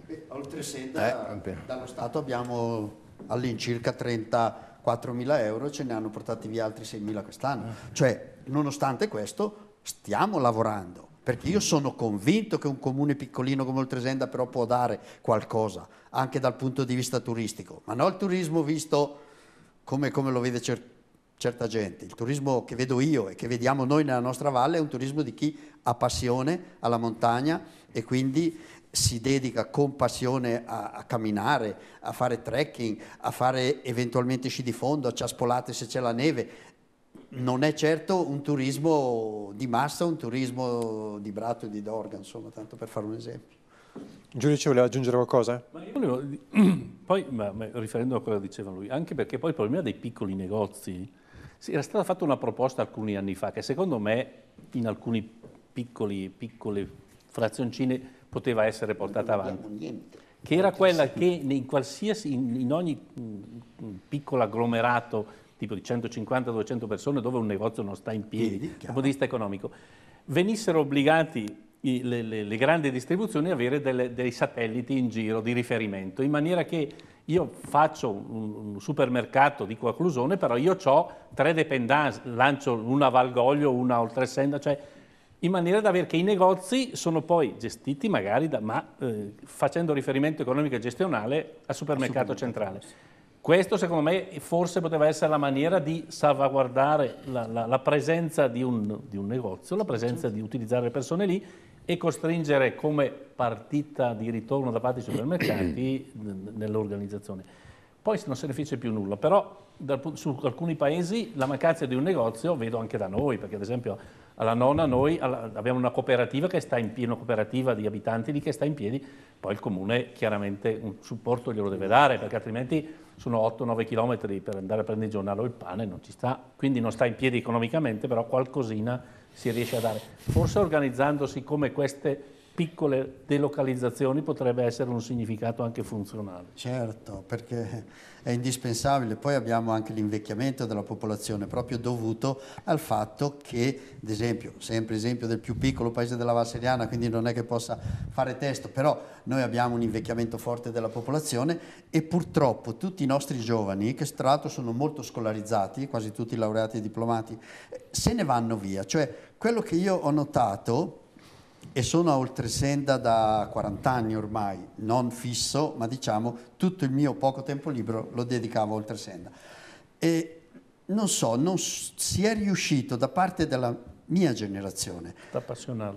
Beh, oltre se da, eh, dallo Stato abbiamo all'incirca 34 mila euro, ce ne hanno portati via altri 6 mila quest'anno. Eh. Cioè, nonostante questo, stiamo lavorando. Perché io sono convinto che un comune piccolino come Oltresenda però può dare qualcosa, anche dal punto di vista turistico, ma non il turismo visto come, come lo vede certo certa gente. Il turismo che vedo io e che vediamo noi nella nostra valle è un turismo di chi ha passione alla montagna e quindi si dedica con passione a, a camminare, a fare trekking, a fare eventualmente sci di fondo, a ciaspolate se c'è la neve. Non è certo un turismo di massa, un turismo di Brato e di Dorga, insomma, tanto per fare un esempio. Giulio ci voleva aggiungere qualcosa? Ma io poi, ma, ma, riferendo a quello che diceva lui, anche perché poi il problema dei piccoli negozi, era stata fatta una proposta alcuni anni fa che secondo me in alcune piccole frazioncine poteva essere portata avanti. Che era quella che in, in, in ogni mm, mm, piccolo agglomerato tipo di 150-200 persone dove un negozio non sta in piedi dal punto di vista economico, venissero obbligati le, le, le, grandi distribuzioni avere delle, dei satelliti in giro di riferimento, in maniera che io faccio un, un supermercato, di a Clusone, però io ho tre dependance, lancio una a Valgoglio, una oltre Senda, cioè in maniera da avere che i negozi sono poi gestiti magari, da, ma eh, facendo riferimento economico e gestionale al supermercato, supermercato centrale. Questo secondo me forse poteva essere la maniera di salvaguardare la, la, la presenza di un, di un negozio, la presenza di utilizzare le persone lì e costringere come partita di ritorno da parte dei supermercati nell'organizzazione. Poi non se ne fece più nulla, però dal, su alcuni paesi la mancanza di un negozio, vedo anche da noi, perché ad esempio alla nonna noi alla, abbiamo una cooperativa che sta in piedi, una cooperativa di abitanti lì che sta in piedi, poi il comune chiaramente un supporto glielo deve dare, perché altrimenti sono 8-9 km per andare a prendere il giornale o il pane, non ci sta, quindi non sta in piedi economicamente, però qualcosina si riesce a dare. Forse organizzandosi come queste piccole delocalizzazioni potrebbe essere un significato anche funzionale. Certo, perché è indispensabile. Poi abbiamo anche l'invecchiamento della popolazione, proprio dovuto al fatto che, ad esempio, sempre esempio del più piccolo paese della Val Seriana, quindi non è che possa fare testo, però noi abbiamo un invecchiamento forte della popolazione e purtroppo tutti i nostri giovani, che strato sono molto scolarizzati, quasi tutti laureati e diplomati, se ne vanno via. Cioè, quello che io ho notato e sono a Oltresenda da 40 anni ormai, non fisso, ma diciamo tutto il mio poco tempo libero lo dedicavo a Oltresenda. E non so, non si è riuscito da parte della mia generazione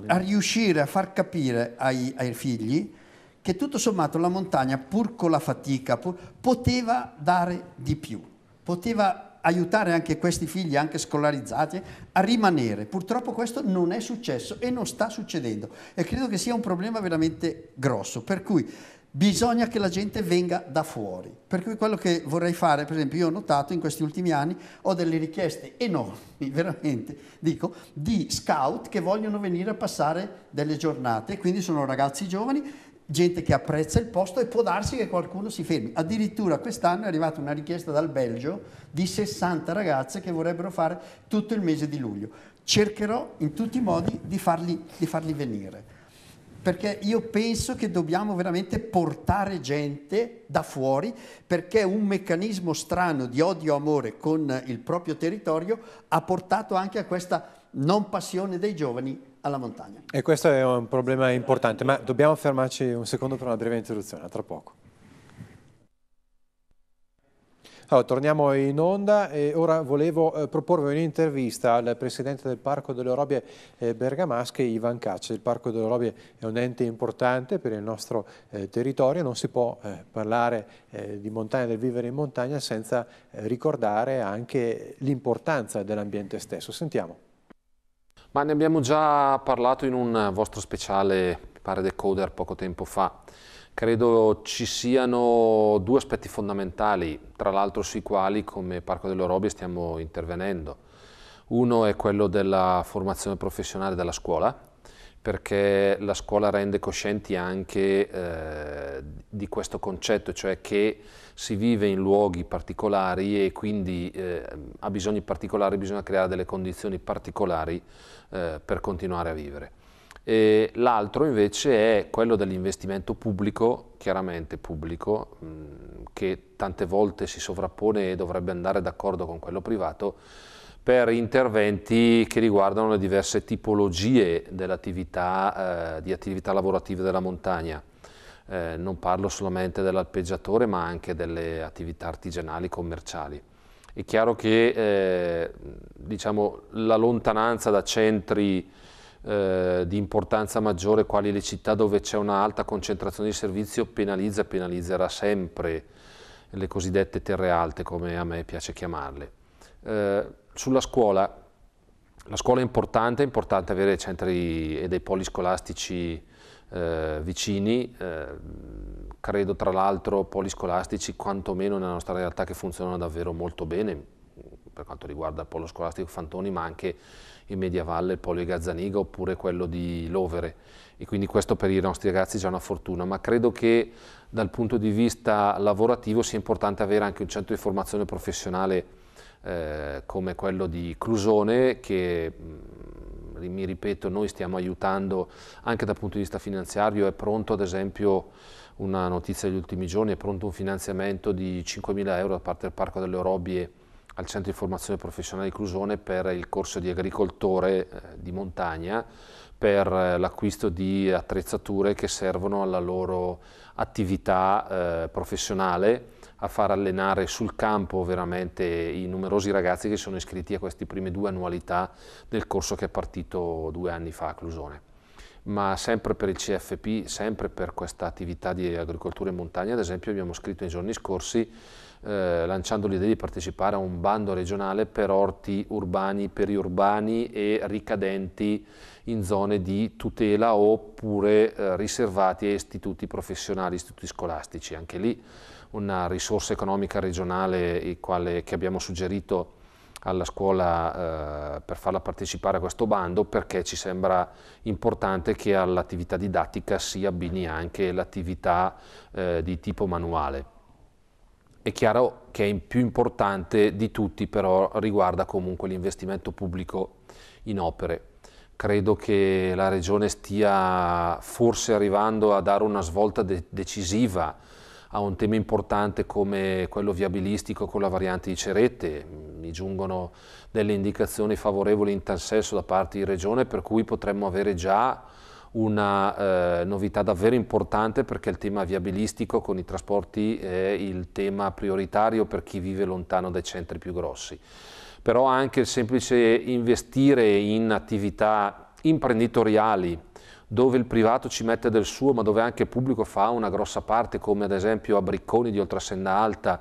a riuscire a far capire ai, ai, figli che tutto sommato la montagna, pur con la fatica, pur, poteva dare di più, poteva aiutare anche questi figli, anche scolarizzati, a rimanere. Purtroppo questo non è successo e non sta succedendo e credo che sia un problema veramente grosso, per cui bisogna che la gente venga da fuori. Per cui quello che vorrei fare, per esempio, io ho notato in questi ultimi anni, ho delle richieste enormi, veramente, dico, di scout che vogliono venire a passare delle giornate, quindi sono ragazzi giovani gente che apprezza il posto e può darsi che qualcuno si fermi. Addirittura quest'anno è arrivata una richiesta dal Belgio di 60 ragazze che vorrebbero fare tutto il mese di luglio. Cercherò in tutti i modi di farli, di farli venire, perché io penso che dobbiamo veramente portare gente da fuori, perché un meccanismo strano di odio-amore con il proprio territorio ha portato anche a questa non passione dei giovani alla montagna. E questo è un problema importante, ma dobbiamo fermarci un secondo per una breve interruzione, tra poco. Allora, torniamo in onda e ora volevo eh, proporvi un'intervista al presidente del Parco delle Orobie eh, Bergamasche, Ivan Caccia. Il Parco delle Orobie è un ente importante per il nostro eh, territorio, non si può eh, parlare eh, di montagna, del vivere in montagna senza eh, ricordare anche l'importanza dell'ambiente stesso. Sentiamo. Ma ne abbiamo già parlato in un vostro speciale, mi pare Decoder, poco tempo fa. Credo ci siano due aspetti fondamentali, tra l'altro sui quali come Parco dell'Orobie stiamo intervenendo. Uno è quello della formazione professionale della scuola, perché la scuola rende coscienti anche eh, di questo concetto, cioè che si vive in luoghi particolari e quindi eh, a bisogni particolari bisogna creare delle condizioni particolari eh, per continuare a vivere. l'altro invece è quello dell'investimento pubblico, chiaramente pubblico, mh, che tante volte si sovrappone e dovrebbe andare d'accordo con quello privato, per interventi che riguardano le diverse tipologie dell'attività, eh, di attività lavorative della montagna eh, non parlo solamente dell'alpeggiatore ma anche delle attività artigianali commerciali. È chiaro che eh, diciamo, la lontananza da centri eh, di importanza maggiore quali le città dove c'è un'alta concentrazione di servizio penalizza e penalizzerà sempre le cosiddette terre alte come a me piace chiamarle. Eh, sulla scuola, la scuola è importante, è importante avere centri e dei poli scolastici eh, vicini, eh, credo tra l'altro poli scolastici quantomeno nella nostra realtà che funzionano davvero molto bene per quanto riguarda il polo scolastico Fantoni ma anche in Mediavalle il polo di Gazzaniga oppure quello di Lovere e quindi questo per i nostri ragazzi è già una fortuna ma credo che dal punto di vista lavorativo sia importante avere anche un centro di formazione professionale eh, come quello di Clusone che mh, mm, mi ripeto, noi stiamo aiutando anche dal punto di vista finanziario, è pronto ad esempio una notizia degli ultimi giorni, è pronto un finanziamento di 5.000 euro da parte del Parco delle Orobie al Centro di Formazione Professionale di Clusone per il corso di agricoltore eh, di montagna per eh, l'acquisto di attrezzature che servono alla loro attività eh, professionale a far allenare sul campo veramente i numerosi ragazzi che sono iscritti a queste prime due annualità del corso che è partito due anni fa a Clusone ma sempre per il CFP, sempre per questa attività di agricoltura in montagna, ad esempio abbiamo scritto nei giorni scorsi eh, lanciando l'idea di partecipare a un bando regionale per orti urbani, periurbani e ricadenti in zone di tutela oppure eh, riservati a istituti professionali, istituti scolastici. Anche lì una risorsa economica regionale quale, che abbiamo suggerito alla scuola eh, per farla partecipare a questo bando perché ci sembra importante che all'attività didattica si abbini anche l'attività eh, di tipo manuale. È chiaro che è più importante di tutti però riguarda comunque l'investimento pubblico in opere. Credo che la Regione stia forse arrivando a dare una svolta de decisiva a un tema importante come quello viabilistico con la variante di Cerete. Mi giungono delle indicazioni favorevoli in tal senso da parte di Regione per cui potremmo avere già una eh, novità davvero importante perché il tema viabilistico con i trasporti è il tema prioritario per chi vive lontano dai centri più grossi. Però anche il semplice investire in attività imprenditoriali dove il privato ci mette del suo ma dove anche il pubblico fa una grossa parte come ad esempio a Bricconi di Oltrasenna Alta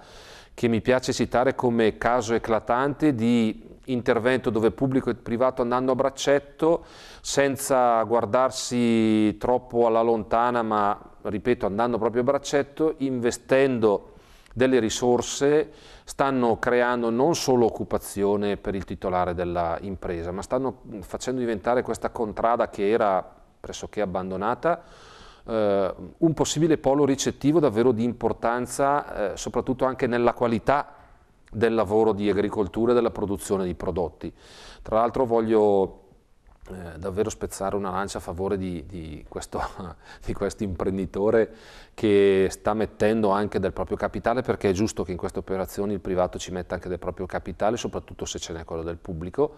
che mi piace citare come caso eclatante di intervento dove pubblico e privato andando a braccetto senza guardarsi troppo alla lontana ma ripeto andando proprio a braccetto investendo delle risorse stanno creando non solo occupazione per il titolare dell'impresa ma stanno mm, facendo diventare questa contrada che era pressoché abbandonata eh, un possibile polo ricettivo davvero di importanza eh, soprattutto anche nella qualità del lavoro di agricoltura e della produzione di prodotti. Tra l'altro voglio eh, davvero spezzare una lancia a favore di, di questo di imprenditore che sta mettendo anche del proprio capitale perché è giusto che in queste operazioni il privato ci metta anche del proprio capitale, soprattutto se ce n'è quello del pubblico.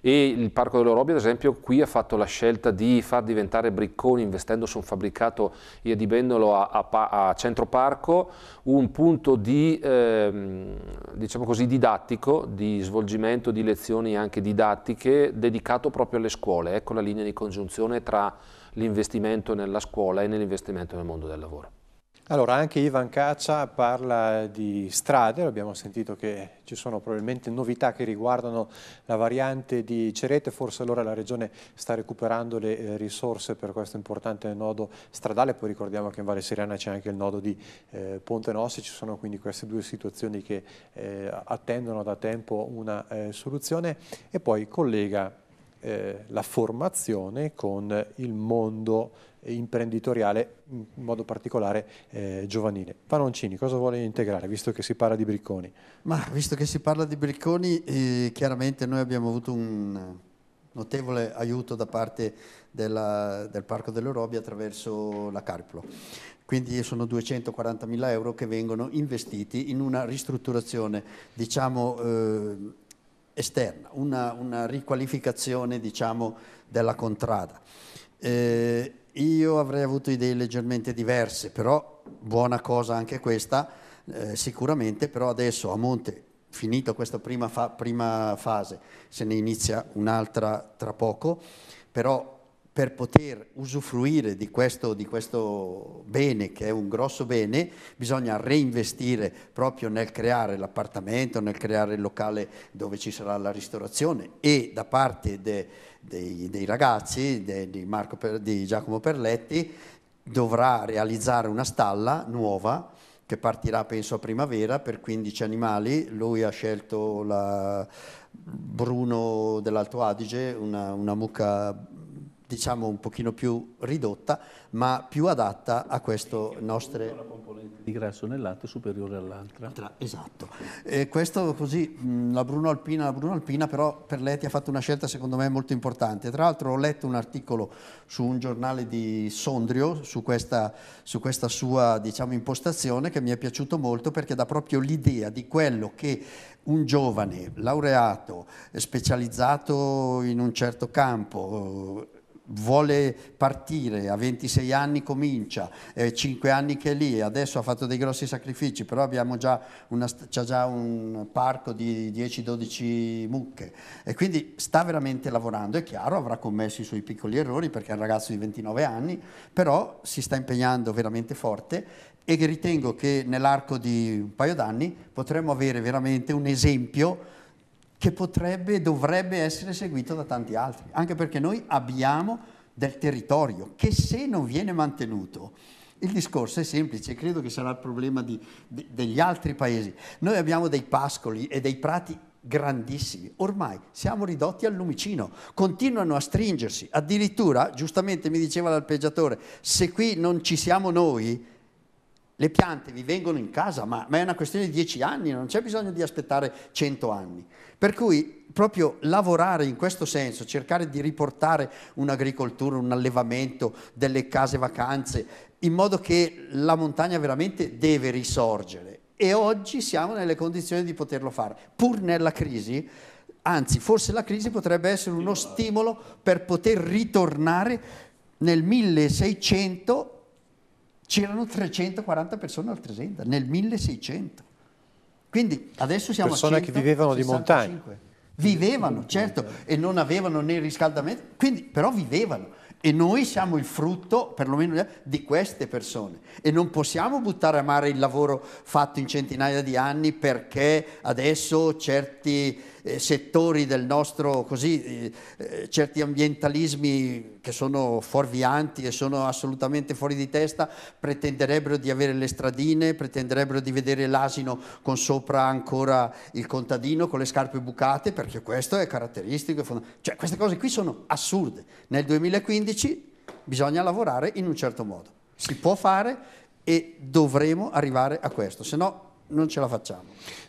E il Parco dell'Orobio, ad esempio, qui ha fatto la scelta di far diventare Bricconi, investendo su un fabbricato e adibendolo a, a, a Centro Parco, un punto di, ehm, diciamo così, didattico, di svolgimento di lezioni anche didattiche, dedicato proprio alle scuole. Ecco la linea di congiunzione tra l'investimento nella scuola e nell'investimento nel mondo del lavoro. Allora, anche Ivan Caccia parla di strade, abbiamo sentito che ci sono probabilmente novità che riguardano la variante di Cerete, forse allora la Regione sta recuperando le eh, risorse per questo importante nodo stradale, poi ricordiamo che in Valle Seriana c'è anche il nodo di eh, Ponte Nossi, ci sono quindi queste due situazioni che eh, attendono da tempo una eh, soluzione e poi collega eh, la formazione con il mondo imprenditoriale, in modo particolare eh, giovanile. Panoncini, cosa vuole integrare, visto che si parla di Bricconi? Ma visto che si parla di Bricconi, eh, chiaramente noi abbiamo avuto un notevole aiuto da parte della, del Parco dell'Eurobi attraverso la Carplo. Quindi sono 240.000 euro che vengono investiti in una ristrutturazione, diciamo... Eh, esterna, una, una riqualificazione diciamo, della contrada. Eh, io avrei avuto idee leggermente diverse, però buona cosa anche questa, eh, sicuramente, però adesso a monte, finita questa prima, fa- prima fase, se ne inizia un'altra tra poco, però per poter usufruire di questo, di questo, bene, che è un grosso bene, bisogna reinvestire proprio nel creare l'appartamento, nel creare il locale dove ci sarà la ristorazione e da parte de, dei, dei ragazzi de, di, per, di Giacomo Perletti dovrà realizzare una stalla nuova che partirà penso a primavera per 15 animali, lui ha scelto la Bruno dell'Alto Adige, una, una mucca diciamo un pochino più ridotta, ma più adatta a questo nostro... Una componente di grasso nel latte superiore all'altra. Esatto. E questo così, la Bruno Alpina, la Bruno Alpina, però per lei ti ha fatto una scelta secondo me molto importante. Tra l'altro ho letto un articolo su un giornale di Sondrio, su questa, su questa sua diciamo, impostazione, che mi è piaciuto molto perché dà proprio l'idea di quello che un giovane laureato, specializzato in un certo campo, vuole partire, a 26 anni comincia, è eh, 5 anni che è lì, adesso ha fatto dei grossi sacrifici, però abbiamo già una, c'è già un parco di 10-12 mucche e quindi sta veramente lavorando, è chiaro, avrà commesso i suoi piccoli errori perché è un ragazzo di 29 anni, però si sta impegnando veramente forte e ritengo che nell'arco di un paio d'anni potremo avere veramente un esempio che potrebbe e dovrebbe essere seguito da tanti altri, anche perché noi abbiamo del territorio che se non viene mantenuto, il discorso è semplice, credo che sarà il problema di, di, degli altri paesi. Noi abbiamo dei pascoli e dei prati grandissimi, ormai siamo ridotti al lumicino, continuano a stringersi, addirittura, giustamente mi diceva l'alpeggiatore, se qui non ci siamo noi, le piante vi vengono in casa, ma, ma è una questione di dieci anni, non c'è bisogno di aspettare cento anni. Per cui proprio lavorare in questo senso, cercare di riportare un'agricoltura, un allevamento, delle case vacanze, in modo che la montagna veramente deve risorgere. E oggi siamo nelle condizioni di poterlo fare, pur nella crisi. Anzi, forse la crisi potrebbe essere uno stimolo per poter ritornare nel 1600 c'erano 340 persone al Tresenda nel 1600. Quindi adesso siamo persone a persone che vivevano di montagna. Vivevano, certo, e non avevano né riscaldamento, quindi, però vivevano. E noi siamo il frutto, perlomeno, di queste persone. E non possiamo buttare a mare il lavoro fatto in centinaia di anni perché adesso certi eh, settori del nostro, così, eh, eh, certi ambientalismi che sono fuorvianti e sono assolutamente fuori di testa, pretenderebbero di avere le stradine, pretenderebbero di vedere l'asino con sopra ancora il contadino con le scarpe bucate, perché questo è caratteristico. Cioè queste cose qui sono assurde. Nel 2015 bisogna lavorare in un certo modo. Si può fare e dovremo arrivare a questo, se no non ce la facciamo.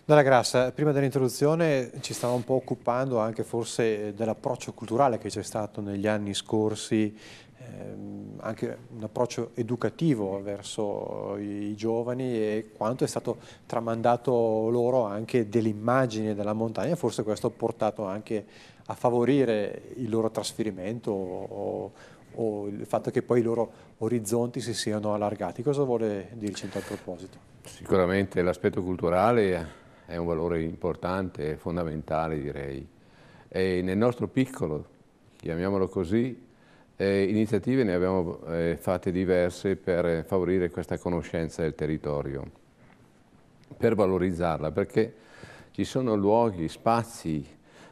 Dalla Grassa, prima dell'introduzione ci stavamo un po' occupando anche forse dell'approccio culturale che c'è stato negli anni scorsi, ehm, anche un approccio educativo verso i, i giovani e quanto è stato tramandato loro anche dell'immagine della montagna, forse questo ha portato anche a favorire il loro trasferimento o, o o il fatto che poi i loro orizzonti si siano allargati. Cosa vuole dirci in tal proposito? Sicuramente l'aspetto culturale è un valore importante, fondamentale direi. E nel nostro piccolo, chiamiamolo così, eh, iniziative ne abbiamo eh, fatte diverse per favorire questa conoscenza del territorio, per valorizzarla, perché ci sono luoghi, spazi,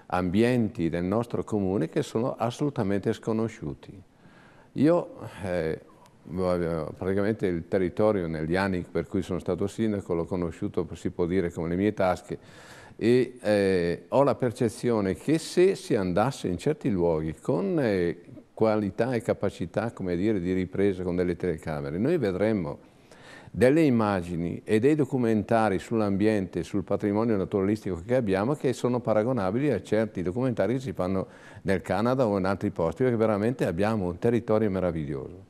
ambienti del nostro comune che sono assolutamente sconosciuti io eh, praticamente il territorio negli anni per cui sono stato sindaco l'ho conosciuto, si può dire, come le mie tasche e eh, ho la percezione che se si andasse in certi luoghi con eh, qualità e capacità, come dire, di ripresa con delle telecamere, noi vedremmo delle immagini e dei documentari sull'ambiente, sul patrimonio naturalistico che abbiamo, che sono paragonabili a certi documentari che si fanno nel Canada o in altri posti, perché veramente abbiamo un territorio meraviglioso.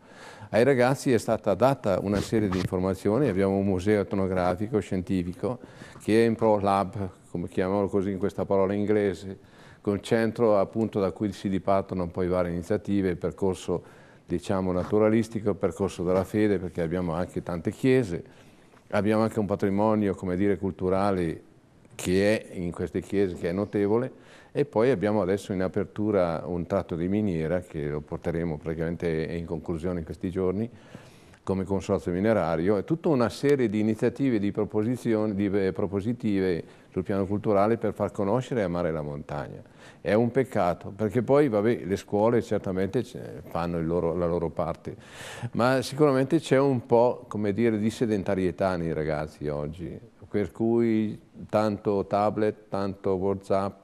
Ai ragazzi è stata data una serie di informazioni, abbiamo un museo etnografico, scientifico, che è in Pro Lab, come chiamiamolo così in questa parola inglese, con centro appunto da cui si dipartono poi varie iniziative, il percorso diciamo, naturalistico, percorso della fede, perché abbiamo anche tante chiese, abbiamo anche un patrimonio dire, culturale che è in queste chiese, che è notevole, e poi abbiamo adesso in apertura un tratto di miniera che lo porteremo praticamente in conclusione in questi giorni come consorzio minerario e tutta una serie di iniziative di, di eh, propositive sul piano culturale per far conoscere e amare la montagna. È un peccato, perché poi vabbè, le scuole certamente eh, fanno loro, la loro parte, ma sicuramente c'è un po' come dire, di sedentarietà nei ragazzi oggi, per cui tanto tablet, tanto Whatsapp,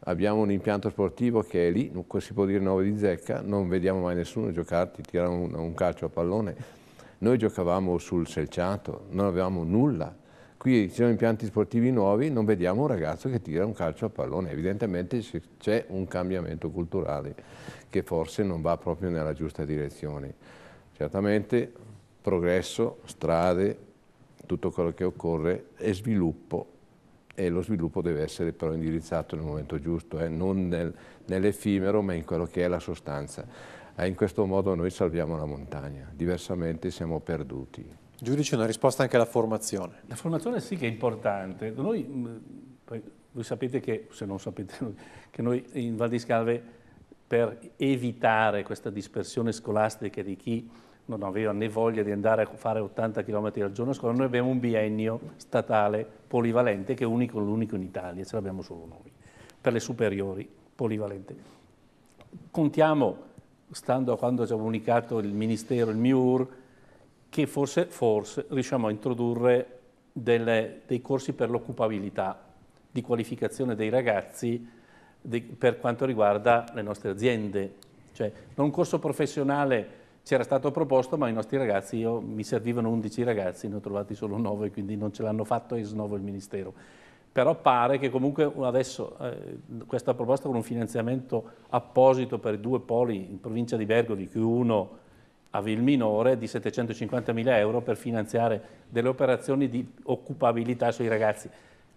abbiamo un impianto sportivo che è lì, si può dire 9 di zecca, non vediamo mai nessuno giocarti, tirare un, un calcio a pallone. Noi giocavamo sul selciato, non avevamo nulla qui ci sono impianti sportivi nuovi, non vediamo un ragazzo che tira un calcio a pallone. Evidentemente c'è un cambiamento culturale che forse non va proprio nella giusta direzione. Certamente progresso, strade, tutto quello che occorre e sviluppo e lo sviluppo deve essere però indirizzato nel momento giusto, eh? non nel, nell'effimero ma in quello che è la sostanza. E eh, in questo modo noi salviamo la montagna, diversamente siamo perduti. Giudice, una risposta anche alla formazione. La formazione sì che è importante. Noi, mm, voi sapete che, se non sapete, che noi in Val di Scalve per evitare questa dispersione scolastica di chi non aveva né voglia di andare a fare 80 km al giorno a scuola, noi abbiamo un biennio statale polivalente che è unico, l'unico in Italia, ce l'abbiamo solo noi, per le superiori polivalente. Contiamo, stando a quando ci ha comunicato il Ministero, il MIUR, che forse, forse riusciamo a introdurre delle, dei corsi per l'occupabilità, di qualificazione dei ragazzi di, per quanto riguarda le nostre aziende. Cioè, non un corso professionale c'era stato proposto, ma i nostri ragazzi, io, mi servivano 11 ragazzi, ne ho trovati solo 9, quindi non ce l'hanno fatto ex novo il Ministero. Però pare che comunque adesso eh, questa proposta con un finanziamento apposito per due poli in provincia di Bergamo, di cui uno a minore di 750.000 euro per finanziare delle operazioni di occupabilità sui ragazzi.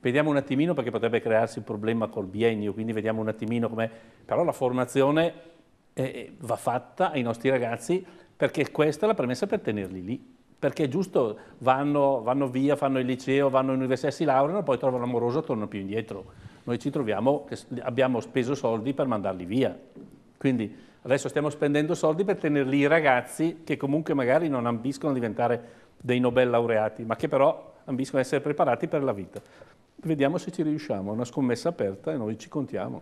Vediamo un attimino perché potrebbe crearsi un problema col biennio, quindi vediamo un attimino come... Però la formazione eh, eh, va fatta ai nostri ragazzi perché questa è la premessa per tenerli lì. Perché è giusto, vanno, vanno via, fanno il liceo, vanno in università, si laureano, poi trovano amoroso e tornano più indietro. Noi ci troviamo abbiamo speso soldi per mandarli via. Quindi adesso stiamo spendendo soldi per tenerli i ragazzi che comunque magari non ambiscono a diventare dei Nobel laureati, ma che però ambiscono a essere preparati per la vita. Vediamo se ci riusciamo, è una scommessa aperta e noi ci contiamo.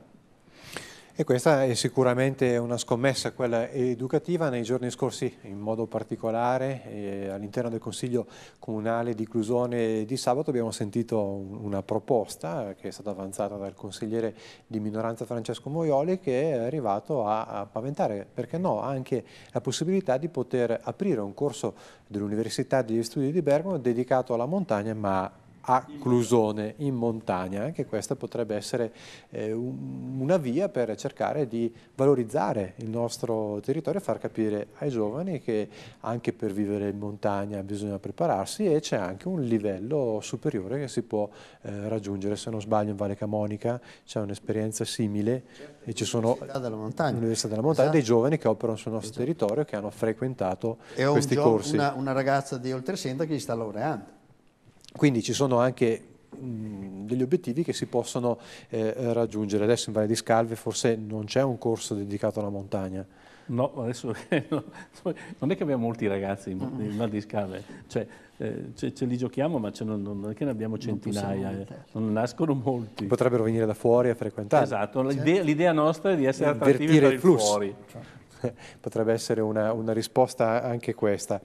E questa è sicuramente una scommessa, quella educativa. Nei giorni scorsi, in modo particolare, eh, all'interno del Consiglio Comunale di Clusone di sabato abbiamo sentito una proposta che è stata avanzata dal consigliere di minoranza Francesco Moioli che è arrivato a, a paventare, perché no, anche la possibilità di poter aprire un corso dell'Università degli Studi di Bergamo dedicato alla montagna, ma a Clusone in montagna. Anche questa potrebbe essere eh, una via per cercare di valorizzare il nostro territorio e far capire ai giovani che anche per vivere in montagna bisogna prepararsi e c'è anche un livello superiore che si può eh, raggiungere. Se non sbaglio in Valle Camonica c'è un'esperienza simile certo, e ci sono l'Università della Montagna esatto. dei giovani che operano sul nostro esatto. territorio che hanno frequentato e questi corsi. E Una, una ragazza di Oltresenta che si sta laureando quindi ci sono anche degli obiettivi che si possono eh, raggiungere. Adesso in Valle di Scalve forse non c'è un corso dedicato alla montagna. No, adesso no, non è che abbiamo molti ragazzi in, in Val di Scalve, cioè, eh, ce, ce, li giochiamo ma non, non, è che ne abbiamo centinaia, non, eh. non, nascono molti. Potrebbero venire da fuori a frequentare. Esatto, l'idea, nostra è di essere attrattivi per il, il fuori. Cioè. potrebbe essere una, una risposta anche questa.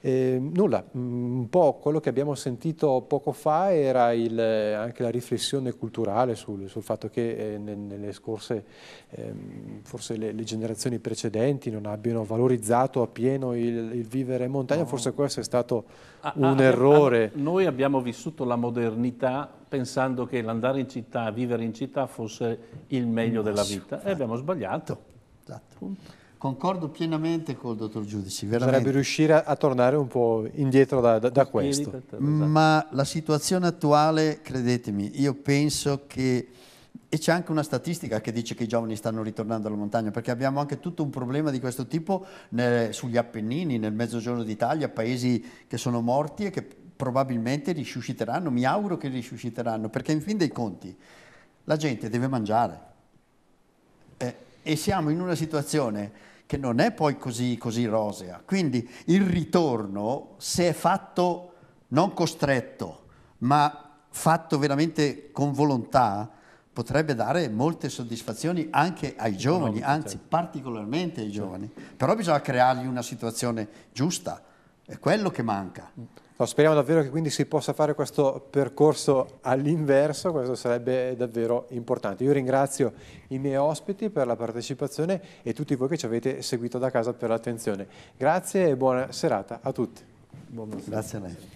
Eh, nulla, mm, un po' quello che abbiamo sentito poco fa era il, eh, anche la riflessione culturale sul, sul fatto che eh, nelle scorse, eh, forse le, le, generazioni precedenti non abbiano valorizzato appieno il, il vivere in montagna, no. forse questo è stato ah, un ah, ah errore. Ah, noi abbiamo vissuto la modernità pensando che l'andare in città, vivere in città fosse il meglio della vita e abbiamo sbagliato. Esatto. Concordo pienamente col dottor Giudici. Veramente. Sarebbe riuscire a, a tornare un po' indietro da, da, da questo. Esatto. Ma la situazione attuale, credetemi, io penso che... E c'è anche una statistica che dice che i giovani stanno ritornando alla montagna, perché abbiamo anche tutto un problema di questo tipo nel, sugli Appennini, nel Mezzogiorno d'Italia, paesi che sono morti e che probabilmente risusciteranno, mi auguro che risusciteranno, perché in fin dei conti la gente deve mangiare. Eh, e siamo in una situazione che non è poi così, così rosea. Quindi il ritorno, se è fatto non costretto, ma fatto veramente con volontà, potrebbe dare molte soddisfazioni anche ai giovani, certo. anzi particolarmente ai giovani. Certo. Però bisogna creargli una situazione giusta, è quello che manca. Mm. No, speriamo davvero che quindi si possa fare questo percorso all'inverso, questo sarebbe davvero importante. Io ringrazio i miei ospiti per la partecipazione e tutti voi che ci avete seguito da casa per l'attenzione. Grazie e buona serata a tutti. Buon Grazie a lei.